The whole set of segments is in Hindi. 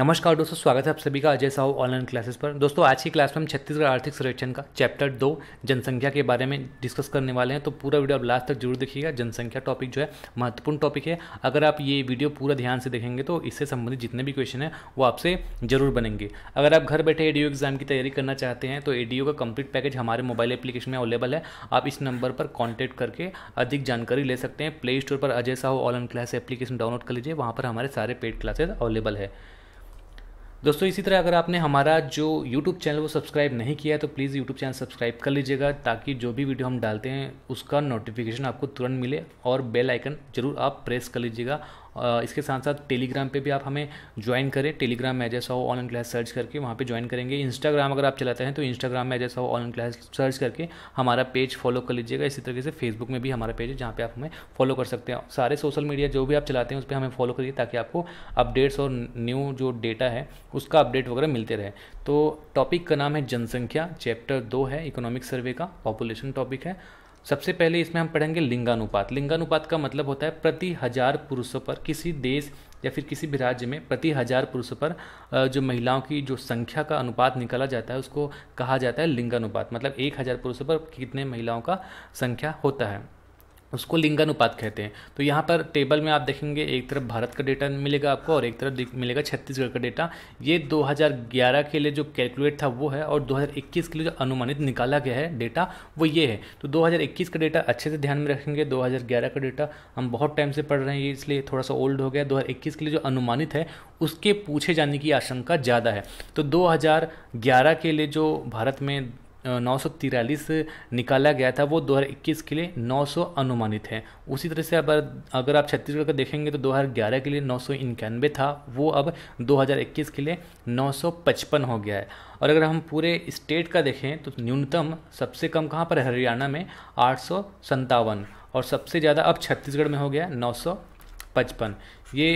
नमस्कार दोस्तों स्वागत है आप सभी का अजय साहू ऑनलाइन क्लासेस पर दोस्तों आज की क्लास में हम छत्तीसगढ़ आर्थिक सर्वेक्षण का चैप्टर दो जनसंख्या के बारे में डिस्कस करने वाले हैं तो पूरा वीडियो आप लास्ट तक जरूर देखिएगा जनसंख्या टॉपिक जो है महत्वपूर्ण टॉपिक है अगर आप ये वीडियो पूरा ध्यान से देखेंगे तो इससे संबंधित जितने भी क्वेश्चन हैं वो आपसे जरूर बनेंगे अगर आप घर बैठे ए एग्जाम की तैयारी करना चाहते हैं तो ए का कंप्लीट पैकेज हमारे मोबाइल एप्लीकेशन में अवेलेबल है आप इस नंबर पर कॉन्टैक्ट करके अधिक जानकारी ले सकते हैं प्ले स्टोर पर Ajay Sahu online class application download कर लीजिए वहाँ पर हमारे सारे पेड क्लासेज अवेलेबल है दोस्तों इसी तरह अगर आपने हमारा जो YouTube चैनल वो सब्सक्राइब नहीं किया है तो प्लीज़ YouTube चैनल सब्सक्राइब कर लीजिएगा ताकि जो भी वीडियो हम डालते हैं उसका नोटिफिकेशन आपको तुरंत मिले और बेल आइकन ज़रूर आप प्रेस कर लीजिएगा इसके साथ साथ टेलीग्राम पे भी आप हमें ज्वाइन करें टेलीग्राम में जैसा हो ऑनलाइन क्लास सर्च करके वहाँ पे ज्वाइन करेंगे इंस्टाग्राम अगर आप चलाते हैं तो इंस्टाग्राम में जैसा हो ऑनलाइन क्लास सर्च करके हमारा पेज फॉलो कर लीजिएगा इसी तरीके से फेसबुक में भी हमारा पेज है जहाँ पर आप हमें फॉलो कर सकते हैं सारे सोशल मीडिया जो भी आप चलाते हैं उस पर हमें फॉलो करिए ताकि आपको अपडेट्स और न्यू जो डेटा है उसका अपडेट वगैरह मिलते रहे तो टॉपिक का नाम है जनसंख्या चैप्टर दो है इकोनॉमिक सर्वे का पॉपुलेशन टॉपिक है सबसे पहले इसमें हम पढ़ेंगे लिंगानुपात लिंगानुपात का मतलब होता है प्रति हजार पुरुषों पर किसी देश या फिर किसी भी राज्य में प्रति हजार पुरुषों पर जो महिलाओं की जो संख्या का अनुपात निकाला जाता है उसको कहा जाता है लिंगानुपात मतलब एक हजार पुरुषों पर कितने महिलाओं का संख्या होता है उसको लिंगानुपात कहते हैं तो यहाँ पर टेबल में आप देखेंगे एक तरफ भारत का डेटा मिलेगा आपको और एक तरफ मिलेगा छत्तीसगढ़ का डेटा ये 2011 के लिए जो कैलकुलेट था वो है और 2021 के लिए जो अनुमानित निकाला गया है डेटा वो ये है तो 2021 का डेटा अच्छे से ध्यान में रखेंगे 2011 का डेटा हम बहुत टाइम से पढ़ रहे हैं ये इसलिए थोड़ा सा ओल्ड हो गया दो के लिए जो अनुमानित है उसके पूछे जाने की आशंका ज़्यादा है तो दो के लिए जो भारत में नौ निकाला गया था वो 2021 के लिए 900 अनुमानित है उसी तरह से अगर अगर आप छत्तीसगढ़ का देखेंगे तो 2011 के लिए नौ सौ था वो अब 2021 के लिए 955 हो गया है और अगर हम पूरे स्टेट का देखें तो न्यूनतम सबसे कम कहाँ पर हरियाणा में आठ और सबसे ज़्यादा अब छत्तीसगढ़ में हो गया नौ पचपन ये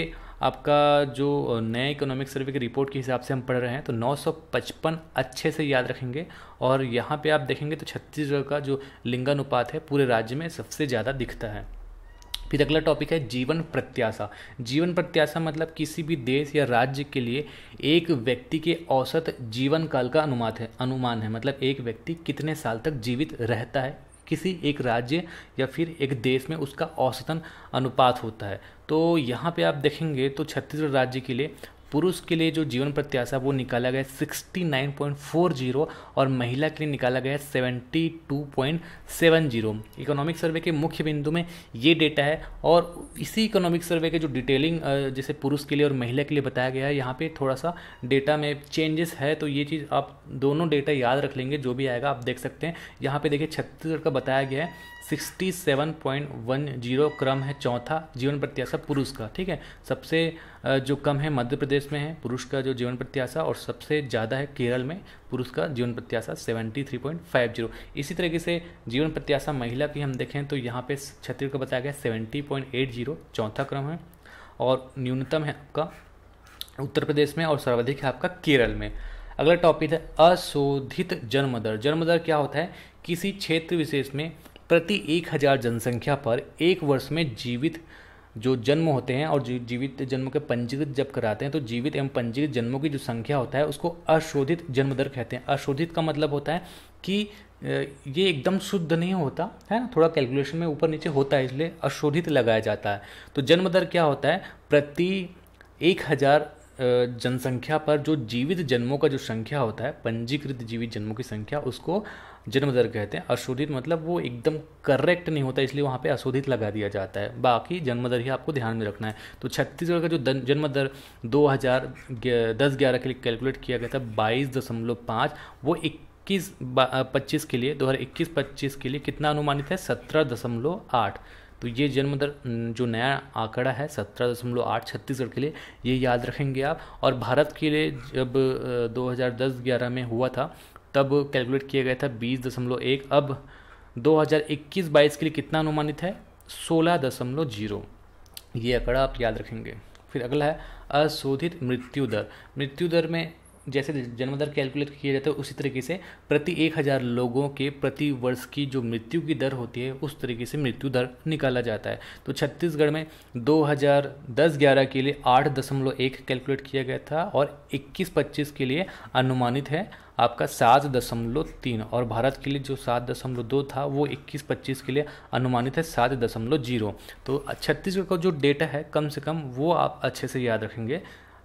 आपका जो नए इकोनॉमिक सर्वे की रिपोर्ट के हिसाब से हम पढ़ रहे हैं तो 955 अच्छे से याद रखेंगे और यहाँ पे आप देखेंगे तो छत्तीसगढ़ का जो लिंगानुपात है पूरे राज्य में सबसे ज़्यादा दिखता है फिर अगला टॉपिक है जीवन प्रत्याशा जीवन प्रत्याशा मतलब किसी भी देश या राज्य के लिए एक व्यक्ति के औसत जीवन काल का अनुमान है अनुमान है मतलब एक व्यक्ति कितने साल तक जीवित रहता है किसी एक राज्य या फिर एक देश में उसका औसतन अनुपात होता है तो यहाँ पे आप देखेंगे तो छत्तीसगढ़ राज्य के लिए पुरुष के लिए जो जीवन प्रत्याशा वो निकाला गया sixty nine point four zero और महिला के लिए निकाला गया seventy two point seven zero economic survey के मुख्य बिंदु में ये डेटा है और इसी इकोनॉमिक सर्वे के जो डिटेलिंग जैसे पुरुष के लिए और महिला के लिए बताया गया है यहाँ पर थोड़ा सा डेटा में चेंजेस है तो ये चीज़ आप दोनों डेटा याद रख लेंगे जो भी आएगा आप देख सकते हैं यहाँ पर देखिए छत्तीसगढ़ का बताया गया है 67.10 क्रम है चौथा जीवन प्रत्याशा पुरुष का ठीक है सबसे जो कम है मध्य प्रदेश में है पुरुष का जो जीवन प्रत्याशा और सबसे ज़्यादा है केरल में पुरुष का जीवन प्रत्याशा 73.50 इसी तरीके से जीवन प्रत्याशा महिला की हम देखें तो यहाँ पे छत्तीसगढ़ का बताया गया 70.80 चौथा क्रम है और न्यूनतम है आपका उत्तर प्रदेश में और सर्वाधिक है आपका केरल में अगला टॉपिक है अशोधित जन्मदर जन्मदर क्या होता है किसी क्षेत्र विशेष में प्रति एक हज़ार जनसंख्या पर एक वर्ष में जीवित जो जन्म होते हैं और जीवित जन्म के पंजीकृत जब कराते हैं तो जीवित एवं पंजीकृत जन्मों की जो संख्या होता है उसको अशोधित जन्म दर कहते हैं अशोधित का मतलब होता है कि ये एकदम शुद्ध नहीं होता है ना थोड़ा कैलकुलेशन में ऊपर नीचे होता है इसलिए अशोधित लगाया जाता है तो जन्म दर क्या होता है प्रति एक हज़ार जनसंख्या पर जो जीवित जन्मों का जो संख्या होता है पंजीकृत जीवित जन्मों की संख्या उसको जन्म दर कहते हैं अशोधित मतलब वो एकदम करेक्ट नहीं होता इसलिए वहाँ पे अशोधित लगा दिया जाता है बाकी जन्म दर ही आपको ध्यान में रखना है तो छत्तीसगढ़ का जो जन्म दर दो हज़ार दस ग्यारह के लिए कैलकुलेट किया गया था बाईस दशमलव पाँच वो इक्कीस पच्चीस के लिए दो हज़ार इक्कीस पच्चीस के लिए कितना अनुमानित है सत्रह दशमलव आठ तो ये जन्म दर जो नया आंकड़ा है सत्रह दशमलव आठ छत्तीसगढ़ के लिए ये याद रखेंगे आप और भारत के लिए जब दो हज़ार दस ग्यारह में हुआ था तब कैलकुलेट किया गया था बीस दशमलव एक अब 2021-22 के लिए कितना अनुमानित है सोलह दशमलव जीरो ये आंकड़ा आप याद रखेंगे फिर अगला है अशोधित मृत्यु दर मृत्यु दर में जैसे जन्मदर कैलकुलेट किया जाता है उसी तरीके से प्रति एक हज़ार लोगों के प्रति वर्ष की जो मृत्यु की दर होती है उस तरीके से मृत्यु दर निकाला जाता है तो छत्तीसगढ़ में 2010-11 के लिए आठ दशमलव एक कैलकुलेट किया गया था और 21-25 के लिए अनुमानित है आपका सात दशमलव तीन और भारत के लिए जो सात दशमलव दो था वो इक्कीस पच्चीस के लिए अनुमानित है सात दशमलव जीरो तो छत्तीसगढ़ का जो डेटा है कम से कम वो आप अच्छे से याद रखेंगे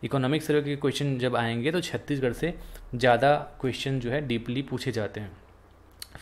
इकोनॉमिक सर्वे के क्वेश्चन जब आएंगे तो छत्तीसगढ़ से ज़्यादा क्वेश्चन जो है डीपली पूछे जाते हैं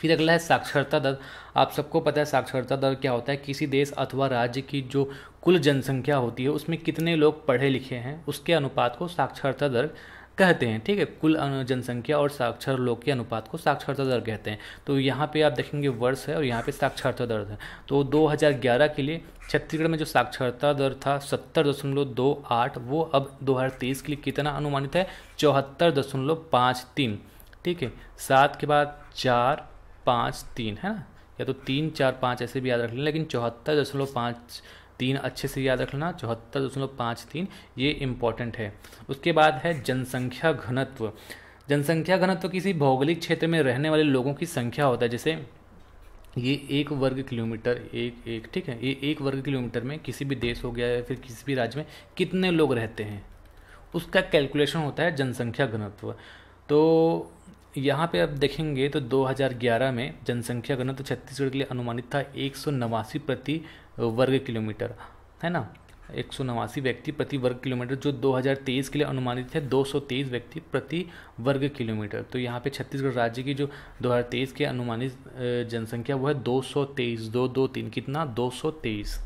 फिर अगला है साक्षरता दर आप सबको पता है साक्षरता दर क्या होता है किसी देश अथवा राज्य की जो कुल जनसंख्या होती है उसमें कितने लोग पढ़े लिखे हैं उसके अनुपात को साक्षरता दर कहते हैं ठीक है कुल जनसंख्या और साक्षर लोग के अनुपात को साक्षरता दर कहते हैं तो यहाँ पे आप देखेंगे वर्ष है और यहाँ पे साक्षरता दर है तो 2011 के लिए छत्तीसगढ़ में जो साक्षरता दर था सत्तर दशमलव दो आठ वो अब 2023 के लिए कितना अनुमानित है चौहत्तर दशमलव पाँच तीन ठीक है सात के बाद चार पाँच तीन है ना या तो तीन चार पाँच ऐसे भी याद रख लें लेकिन चौहत्तर दशमलव पाँच तीन अच्छे से याद रखना चौहत्तर दशमलव पाँच तीन ये इम्पॉर्टेंट है उसके बाद है जनसंख्या घनत्व जनसंख्या घनत्व किसी भौगोलिक क्षेत्र में रहने वाले लोगों की संख्या होता है जैसे ये एक वर्ग किलोमीटर एक एक ठीक है ये एक वर्ग किलोमीटर में किसी भी देश हो गया या फिर किसी भी राज्य में कितने लोग रहते हैं उसका कैलकुलेशन होता है जनसंख्या घनत्व तो यहाँ पे आप देखेंगे तो 2011 में जनसंख्या घनत्व तो छत्तीसगढ़ के लिए अनुमानित था एक प्रति वर्ग किलोमीटर है ना एक व्यक्ति प्रति वर्ग किलोमीटर जो 2023 के लिए अनुमानित है 223 व्यक्ति प्रति वर्ग किलोमीटर तो यहाँ पे छत्तीसगढ़ राज्य की जो 2023 के अनुमानित जनसंख्या वो है 223 दो दो तीन कितना 223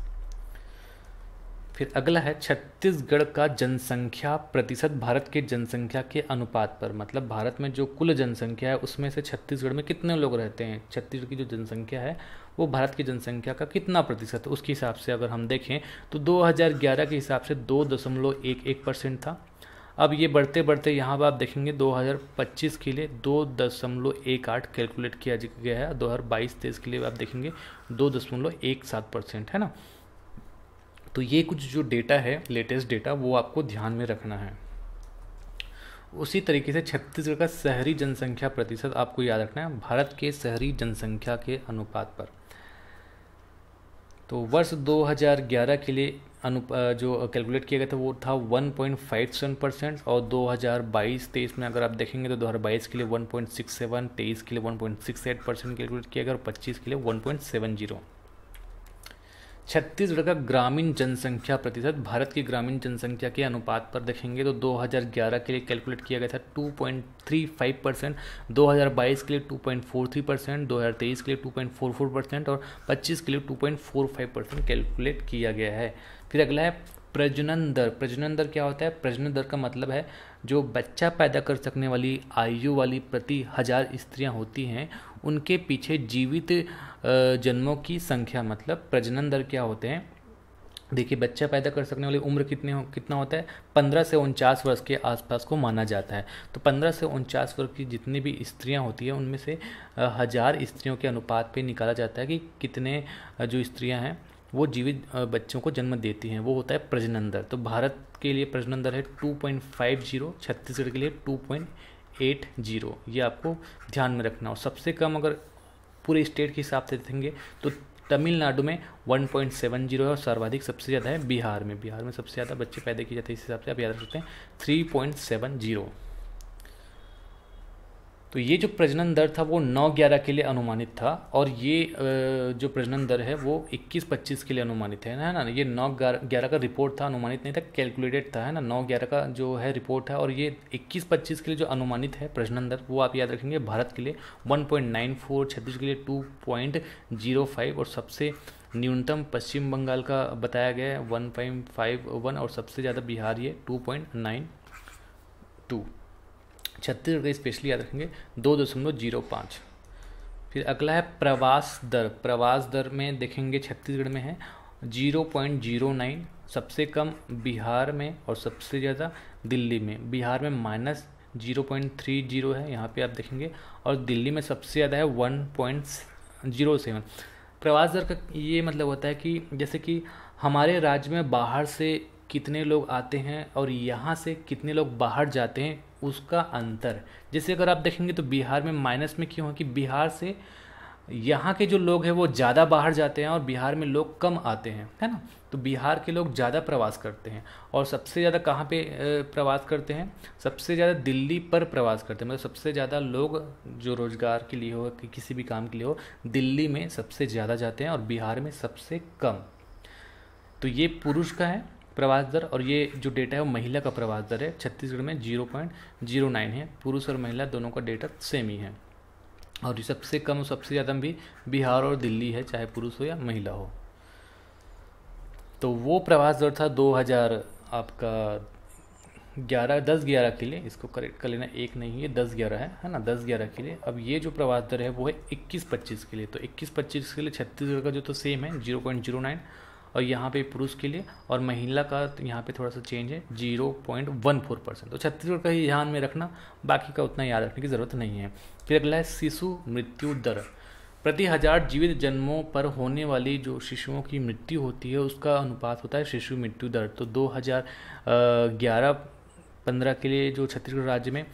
फिर अगला है छत्तीसगढ़ का जनसंख्या प्रतिशत भारत के जनसंख्या के अनुपात पर मतलब भारत में जो कुल जनसंख्या है उसमें से छत्तीसगढ़ में कितने लोग रहते हैं छत्तीसगढ़ की जो जनसंख्या है वो भारत की जनसंख्या का कितना प्रतिशत है उसके हिसाब से अगर हम देखें तो 2011 के हिसाब से दो दशमलव एक एक परसेंट था अब ये बढ़ते बढ़ते यहाँ पर आप देखेंगे 2025 के लिए दो दशमलव एक आठ कैलकुलेट किया गया है दो हज़ार बाईस तेईस के लिए आप देखेंगे दो दशमलव एक सात परसेंट है ना तो ये कुछ जो डेटा है लेटेस्ट डेटा वो आपको ध्यान में रखना है उसी तरीके से छत्तीसगढ़ का शहरी जनसंख्या प्रतिशत आपको याद रखना है भारत के शहरी जनसंख्या के अनुपात पर तो वर्ष 2011 के लिए अनु जो कैलकुलेट किया गया था वो था 1.57 परसेंट और 2022 23 में अगर आप देखेंगे तो 2022 के लिए 1.67 23 के लिए 1.68 परसेंट कैलकुलेट किया गया और 25 के लिए 1.70 छत्तीसगढ़ का ग्रामीण जनसंख्या प्रतिशत भारत की ग्रामीण जनसंख्या के अनुपात पर देखेंगे तो 2011 के लिए कैलकुलेट किया गया था 2.35 परसेंट दो के लिए 2.43 परसेंट दो के लिए 2.44 परसेंट और 25 के लिए 2.45 परसेंट कैलकुलेट किया गया है फिर अगला है प्रजनन दर प्रजनन दर क्या होता है प्रजनन दर का मतलब है जो बच्चा पैदा कर सकने वाली आयु वाली प्रति हजार स्त्रियां होती हैं उनके पीछे जीवित जन्मों की संख्या मतलब प्रजनन दर क्या होते हैं देखिए बच्चा पैदा कर सकने वाली उम्र कितने हो, कितना होता है पंद्रह से उनचास वर्ष के आसपास को माना जाता है तो पंद्रह से उनचास वर्ष की जितनी भी स्त्रियां होती हैं उनमें से हज़ार स्त्रियों के अनुपात पे निकाला जाता है कि कितने जो स्त्रियां हैं वो जीवित बच्चों को जन्म देती हैं वो होता है प्रजनन दर तो भारत के लिए प्रजनन दर है two point five zero Chhattisgarh के लिए टू पॉइंट एट जीरो ये आपको ध्यान में रखना और सबसे कम अगर पूरे स्टेट के हिसाब से देखेंगे तो तमिलनाडु में 1.70 है और सर्वाधिक सबसे ज़्यादा है बिहार में बिहार में सबसे ज़्यादा बच्चे पैदा किए जाते हैं इस हिसाब से आप याद रख सकते हैं थ्री तो ये जो प्रजनन दर था वो नौ ग्यारह के लिए अनुमानित था और ये जो प्रजनन दर है वो इक्कीस पच्चीस के लिए अनुमानित है है ना ये नौ ग्यारह का रिपोर्ट था अनुमानित नहीं था कैलकुलेटेड था है ना नौ ग्यारह का जो है रिपोर्ट है और ये इक्कीस पच्चीस के लिए जो अनुमानित है प्रजनन दर वो आप याद रखेंगे भारत के लिए वन पॉइंट नाइन फोर छत्तीस के लिए टू पॉइंट जीरो फाइव और सबसे न्यूनतम पश्चिम बंगाल का बताया गया है वन पॉइंट फाइव वन और सबसे ज़्यादा बिहार ये two point nine two Chhattisgarh का स्पेशली याद रखेंगे दो दशमलव जीरो पाँच फिर अगला है प्रवास दर प्रवास दर में देखेंगे छत्तीसगढ़ में है जीरो पॉइंट जीरो नाइन सबसे कम बिहार में और सबसे ज़्यादा दिल्ली में बिहार में minus zero point three zero है यहाँ पे आप देखेंगे और दिल्ली में सबसे ज़्यादा है वन पॉइंट जीरो सेवन प्रवास दर का ये मतलब होता है कि जैसे कि हमारे राज्य में बाहर से कितने लोग आते हैं और यहाँ से कितने लोग बाहर जाते हैं उसका अंतर जैसे अगर आप देखेंगे तो बिहार में माइनस में क्यों है कि बिहार से यहाँ के जो लोग हैं वो ज़्यादा बाहर जाते हैं और बिहार में लोग कम आते हैं है ना तो बिहार के लोग ज़्यादा प्रवास करते हैं और सबसे ज़्यादा कहाँ पे प्रवास करते हैं सबसे ज़्यादा दिल्ली पर प्रवास करते हैं मतलब सबसे ज़्यादा लोग जो रोज़गार के लिए हो कि किसी भी काम के लिए हो दिल्ली में सबसे ज़्यादा जाते हैं और बिहार में सबसे कम तो ये पुरुष का है प्रवास दर और ये जो डेटा है वो महिला का प्रवास दर है छत्तीसगढ़ में जीरो पॉइंट जीरो नाइन है पुरुष और महिला दोनों का डेटा सेम ही है और जो सबसे कम सबसे ज़्यादा भी बिहार और दिल्ली है चाहे पुरुष हो या महिला हो तो वो प्रवास दर था हज़ार आपका ग्यारह दस ग्यारह के लिए इसको करेक्ट कर लेना एक नहीं है दस ग्यारह है है ना दस ग्यारह के लिए अब ये जो प्रवास दर है वो है इक्कीस पच्चीस के लिए तो इक्कीस पच्चीस के लिए छत्तीसगढ़ का जो तो सेम है जीरो पॉइंट जीरो नाइन और यहाँ पे पुरुष के लिए और महिला का तो यहाँ पे थोड़ा सा चेंज है zero point one four percent तो छत्तीसगढ़ का ही ध्यान में रखना बाकी का उतना याद रखने की ज़रूरत नहीं है फिर अगला है शिशु मृत्यु दर प्रति हजार जीवित जन्मों पर होने वाली जो शिशुओं की मृत्यु होती है उसका अनुपात होता है शिशु मृत्यु दर तो दो हज़ार ग्यारह पंद्रह के लिए जो छत्तीसगढ़ राज्य में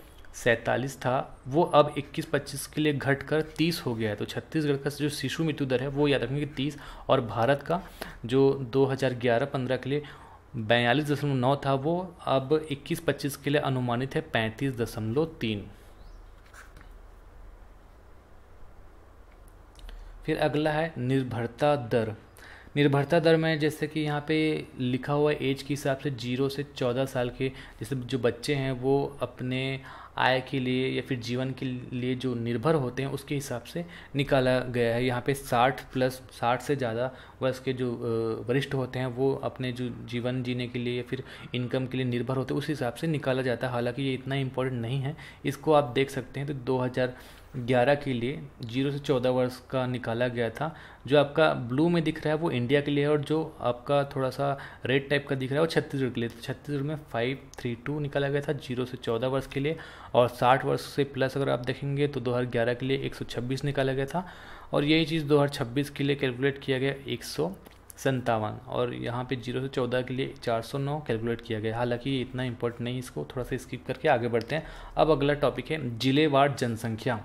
सैंतालीस था वो अब 21-25 के लिए घटकर 30 हो गया है तो छत्तीसगढ़ का जो शिशु मृत्यु दर है वो याद रखेंगे तीस और भारत का जो 2011-15 के लिए बयालीस दशमलव नौ था वो अब 21-25 के लिए अनुमानित है पैंतीस दशमलव तीन फिर अगला है निर्भरता दर निर्भरता दर में जैसे कि यहाँ पे लिखा हुआ एज के हिसाब से जीरो से चौदह साल के जैसे जो बच्चे हैं वो अपने आय के लिए या फिर जीवन के लिए जो निर्भर होते हैं उसके हिसाब से निकाला गया है यहाँ पे साठ प्लस साठ से ज़्यादा वर्ष के जो वरिष्ठ होते हैं वो अपने जो जीवन जीने के लिए या फिर इनकम के लिए निर्भर होते हैं उस हिसाब से निकाला जाता है हालांकि ये इतना इम्पोर्टेंट नहीं है इसको आप देख सकते हैं तो दो हज़ार ग्यारह के लिए जीरो से चौदह वर्ष का निकाला गया था जो आपका ब्लू में दिख रहा है वो इंडिया के लिए है और जो आपका थोड़ा सा रेड टाइप का दिख रहा है वो छत्तीसगढ़ के लिए तो छत्तीसगढ़ में फाइव थ्री टू निकाला गया था जीरो से चौदह वर्ष के लिए और साठ वर्ष से प्लस अगर आप देखेंगे तो दो हज़ार ग्यारह के लिए एक सौ छब्बीस निकाला गया था और यही चीज़ दो हज़ार छब्बीस के लिए कैलकुलेट किया गया एक सौ संतावन और यहाँ पे जीरो से चौदह के लिए चार सौ नौ कैलकुलेट किया गया हालांकि इतना इम्पोर्टेंट नहीं इसको थोड़ा सा स्किप करके आगे बढ़ते हैं अब अगला टॉपिक है जिलेवार जनसंख्या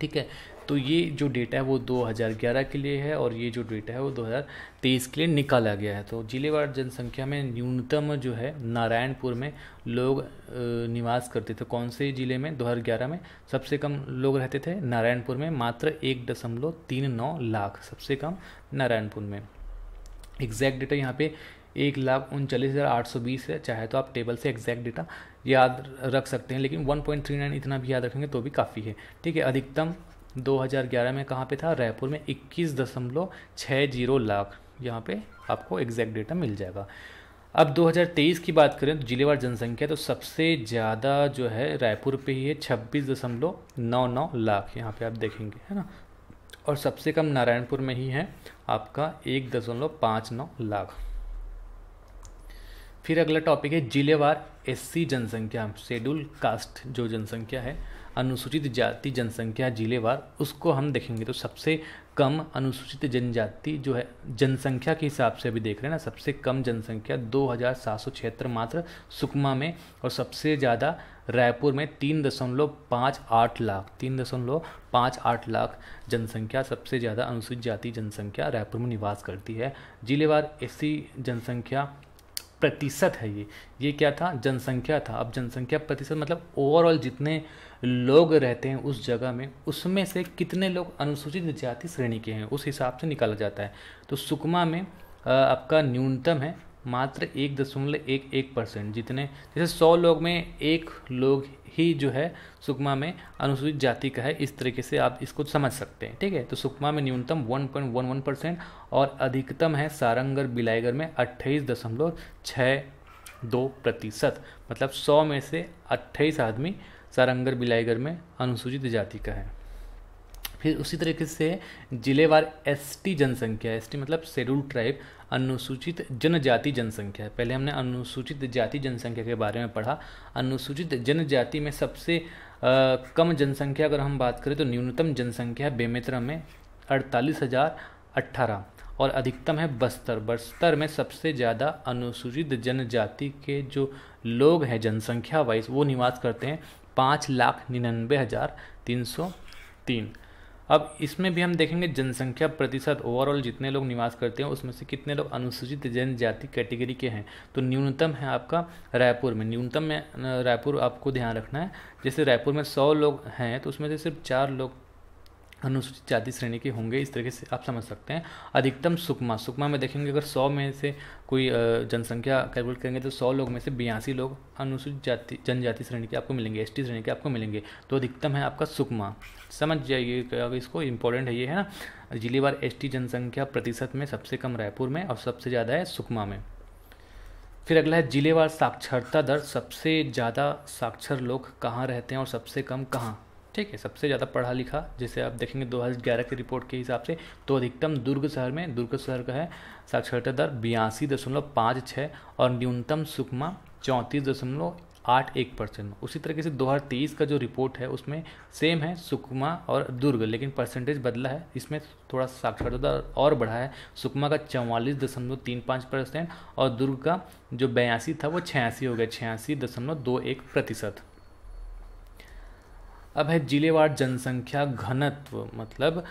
ठीक है तो ये जो डेटा है वो 2011 के लिए है और ये जो डेटा है वो 2023 के लिए निकाला गया है तो जिलेवार जनसंख्या में न्यूनतम जो है नारायणपुर में लोग निवास करते थे कौन से ज़िले में 2011 में सबसे कम लोग रहते थे नारायणपुर में मात्र एक दशमलव तीन नौ लाख सबसे कम नारायणपुर में एग्जैक्ट डेटा यहाँ पे एक लाख उनचालीस हज़ार आठ सौ बीस है चाहे तो आप टेबल से एग्जैक्ट डेटा याद रख सकते हैं लेकिन वन पॉइंट थ्री नाइन इतना भी याद रखेंगे तो भी काफ़ी है ठीक है अधिकतम 2011 में कहाँ पे था रायपुर में इक्कीस दशमलव छः जीरो लाख यहाँ पे आपको एग्जैक्ट डेटा मिल जाएगा अब 2023 की बात करें तो जिलेवार जनसंख्या तो सबसे ज़्यादा जो है रायपुर पे ही है छब्बीस दशमलव नौ नौ लाख यहाँ पे आप देखेंगे है ना और सबसे कम नारायणपुर में ही है आपका एक दशमलव पाँच नौ लाख फिर अगला टॉपिक है जिलेवार एससी जनसंख्या शेड्यूल कास्ट जो जनसंख्या है अनुसूचित जाति जनसंख्या जिलेवार उसको हम देखेंगे तो सबसे कम अनुसूचित जनजाति जो है जनसंख्या के हिसाब से अभी देख रहे हैं ना सबसे कम जनसंख्या दो हज़ार सात सौ छिहत्तर मात्र सुकमा में और सबसे ज़्यादा रायपुर में तीन दशमलव पाँच आठ लाख तीन दशमलव पाँच आठ लाख जनसंख्या सबसे ज़्यादा अनुसूचित जाति जनसंख्या रायपुर में निवास करती है जिलेवार ऐसी जनसंख्या प्रतिशत है ये ये क्या था जनसंख्या था अब जनसंख्या प्रतिशत मतलब ओवरऑल जितने लोग रहते हैं उस जगह में उसमें से कितने लोग अनुसूचित जाति श्रेणी के हैं उस हिसाब से निकाला जाता है तो सुकमा में आपका न्यूनतम है मात्र एक दशमलव एक एक परसेंट जितने जैसे सौ लोग में एक लोग ही जो है सुकमा में अनुसूचित जाति का है इस तरीके से आप इसको समझ सकते हैं ठीक है तो सुकमा में न्यूनतम 1.11 परसेंट और अधिकतम है सारंगर बिलाईगढ़ में अट्ठाईस दशमलव छः दो प्रतिशत मतलब सौ में से अट्ठाईस आदमी सारंगर बिलाईगढ़ में अनुसूचित जाति का है फिर उसी तरीके से जिलेवार एस टी जनसंख्या एस टी मतलब शेड्यूल ट्राइब अनुसूचित जनजाति जनसंख्या पहले हमने अनुसूचित जाति जनसंख्या के बारे में पढ़ा अनुसूचित जनजाति में सबसे आ, कम जनसंख्या अगर हम बात करें तो न्यूनतम जनसंख्या बेमेतरा में अड़तालीस हज़ार अट्ठारह और अधिकतम है बस्तर बस्तर में सबसे ज़्यादा अनुसूचित जनजाति के जो लोग हैं जनसंख्या वाइज वो निवास करते हैं पाँच लाख निन्यानवे हज़ार तीन सौ तीन अब इसमें भी हम देखेंगे जनसंख्या प्रतिशत ओवरऑल जितने लोग निवास करते हैं उसमें से कितने लोग अनुसूचित जनजाति कैटेगरी के हैं तो न्यूनतम है आपका रायपुर में न्यूनतम में रायपुर आपको ध्यान रखना है जैसे रायपुर में सौ लोग हैं तो उसमें से सिर्फ चार लोग अनुसूचित जाति श्रेणी के होंगे इस तरीके से आप समझ सकते हैं अधिकतम सुकमा सुकमा में देखेंगे अगर सौ में से कोई जनसंख्या कैलकुलेट करेंगे तो सौ लोग में से बयासी लोग अनुसूचित जाति जनजाति श्रेणी के आपको मिलेंगे एसटी श्रेणी के आपको मिलेंगे तो अधिकतम है आपका सुकमा समझ जाइए इसको इम्पोर्टेंट है ये है ना जिलेवार एस जनसंख्या प्रतिशत में सबसे कम रायपुर में और सबसे ज़्यादा है सुकमा में फिर अगला है जिलेवार साक्षरता दर सबसे ज़्यादा साक्षर लोग कहाँ रहते हैं और सबसे कम कहाँ ठीक है सबसे ज़्यादा पढ़ा लिखा जिसे आप देखेंगे 2011 की रिपोर्ट के हिसाब से तो अधिकतम दुर्ग शहर में दुर्ग शहर का है साक्षरता दर बयासी दशमलव पाँच छः और न्यूनतम सुकमा चौंतीस दशमलव आठ एक परसेंट उसी तरीके से 2023 का जो रिपोर्ट है उसमें सेम है सुकमा और दुर्ग लेकिन परसेंटेज बदला है इसमें थोड़ा साक्षरता दर और बढ़ा है सुकमा का चौवालीस दशमलव तीन पाँच परसेंट और दुर्ग का जो बयासी था वो छियासी हो गया छियासी दशमलव दो एक प्रतिशत अब है जिलेवार जनसंख्या घनत्व मतलब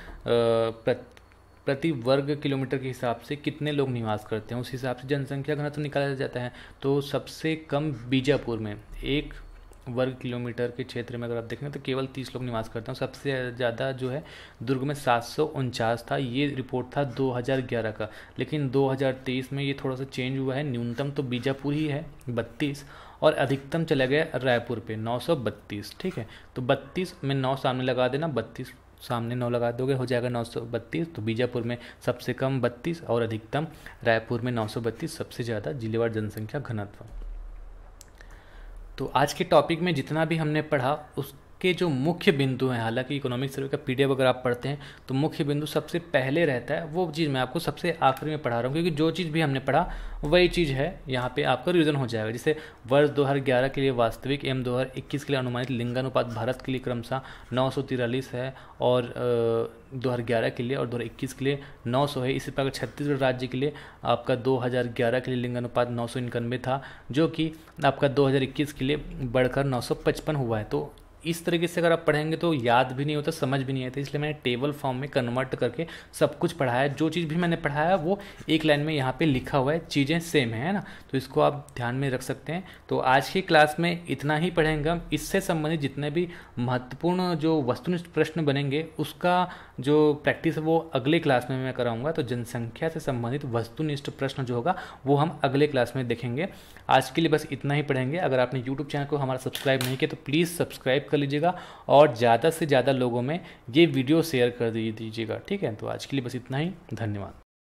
प्रति वर्ग किलोमीटर के हिसाब से कितने लोग निवास करते हैं उस हिसाब से जनसंख्या घनत्व निकाला जाता है तो सबसे कम बीजापुर में एक वर्ग किलोमीटर के क्षेत्र में अगर आप देखें तो केवल तीस लोग निवास करते हैं सबसे ज़्यादा जो है दुर्ग में सात सौ उनचास था ये रिपोर्ट था 2011 का लेकिन 2023 में ये थोड़ा सा चेंज हुआ है न्यूनतम तो बीजापुर ही है बत्तीस और अधिकतम चला गया रायपुर पे 932 ठीक है तो 32 में 9 सामने लगा देना 32 सामने 9 लगा दोगे हो जाएगा 932 तो बीजापुर में सबसे कम 32 और अधिकतम रायपुर में 932 सबसे ज़्यादा जिलेवार जनसंख्या घनत्व तो आज के टॉपिक में जितना भी हमने पढ़ा उस के जो मुख्य बिंदु हैं हालांकि इकोनॉमिक सर्वे का पीडीएफ अगर आप पढ़ते हैं तो मुख्य बिंदु सबसे पहले रहता है वो चीज़ मैं आपको सबसे आखिर में पढ़ा रहा हूँ क्योंकि जो चीज़ भी हमने पढ़ा वही चीज़ है यहाँ पे आपका रिविजन हो जाएगा जैसे वर्ष दो के लिए वास्तविक एम दो के लिए अनुमानित लिंगानुपात भारत के लिए क्रमशः नौ है और दो हज़ार ग्यारह के लिए और दो हज़ार इक्कीस के लिए नौ सौ है इसी प्रकार छत्तीसगढ़ राज्य के लिए आपका दो हज़ार ग्यारह के लिए लिंगानुपात नौ सौ इक्यानवे था जो कि आपका दो हज़ार इक्कीस के लिए बढ़कर नौ सौ पचपन हुआ है तो इस तरीके से अगर आप पढ़ेंगे तो याद भी नहीं होता समझ भी नहीं आता इसलिए मैंने टेबल फॉर्म में कन्वर्ट करके सब कुछ पढ़ाया जो चीज़ भी मैंने पढ़ाया वो एक लाइन में यहाँ पे लिखा हुआ है चीज़ें सेम है ना तो इसको आप ध्यान में रख सकते हैं तो आज की क्लास में इतना ही पढ़ेंगे हम इससे संबंधित जितने भी महत्वपूर्ण जो वस्तुनिष्ठ प्रश्न बनेंगे उसका जो प्रैक्टिस है वो अगले क्लास में मैं कराऊंगा तो जनसंख्या से संबंधित वस्तुनिष्ठ प्रश्न जो होगा वो हम अगले क्लास में देखेंगे आज के लिए बस इतना ही पढ़ेंगे अगर आपने यूट्यूब चैनल को हमारा सब्सक्राइब नहीं किया तो प्लीज़ सब्सक्राइब कर लीजिएगा और ज़्यादा से ज़्यादा लोगों में ये वीडियो शेयर कर दीजिएगा ठीक है तो आज के लिए बस इतना ही धन्यवाद